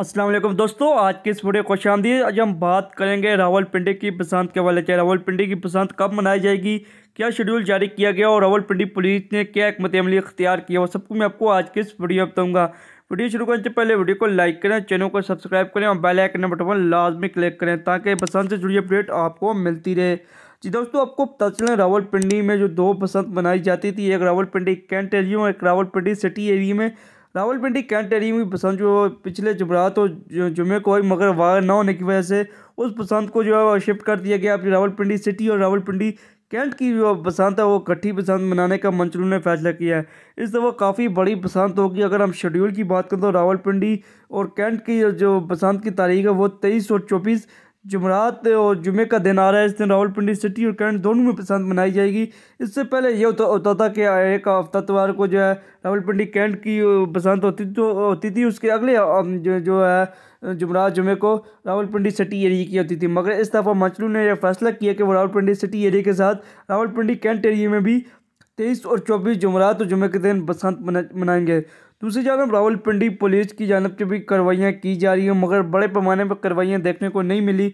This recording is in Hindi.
असलम दोस्तों आज के इस वीडियो को शामदी आज हम बात करेंगे रावल पिंडी की बसंत के वाले चाहे पिंडी की बसंत कब मनाई जाएगी क्या शेड्यूल जारी किया गया और रावल पिंडी पुलिस ने क्या एक मतमली अख्तियार किया वो सबको मैं आपको आज के इस वीडियो में बताऊँगा वीडियो शुरू करने से पहले वीडियो को लाइक करें चैनल को सब्सक्राइब करें और बेल आइकन बटन पर लाजमी क्लिक करें ताकि बसंत से जुड़ी अपडेट आपको मिलती रहे जी दोस्तों आपको पता चले पिंडी में जो दो बसंत मनाई जाती थी एक रावल पिंडी कैंट एरिया और एक रावल पिंडी सिटी एरिया में रावलपिंडी कैंट टेरीमी पसंद जो पिछले जुमरात तो और जुमे को हुई मगर वायर ना होने की वजह से उस पसंद को जो है शिफ्ट कर दिया गया अपनी रावलपिंडी सिटी और रावलपिंडी कैंट की जो बसंत है वो इकट्ठी बसंत मनाने का मंचलू ने फैसला किया है इस दफ़ा काफ़ी बड़ी बसंत तो होगी अगर हम शेड्यूल की बात करें तो रावलपिंडी और कैंट की जो बसंत की तारीख है वो तेईस और चौबीस जुमरात और जुमे का दिन आ रहा है इस दिन रावलपिंडी सिटी और कैंट दोनों में पसंद मनाई जाएगी इससे पहले यह होता था कि एक हफ्ता को जो है रावलपिंडी कैंट की बसंत होती तो होती थी उसके अगले जो, जो है जुमरात जुमे को रावलपिंडी सिटी एरिया की होती थी मगर इस दफ़ा मचलू ने यह फैसला किया कि वो रावलपिंडी सिटी एरिया के साथ रावलपिंडी कैंट एरिए में भी तेईस और चौबीस जुमरात और जुमे के दिन बसंत मनाएंगे दूसरी जानब रावलपिंडी पुलिस की जानब से भी कार्रवाइयाँ की जा रही हैं मगर बड़े पैमाने पर कार्रवाइयाँ देखने को नहीं मिली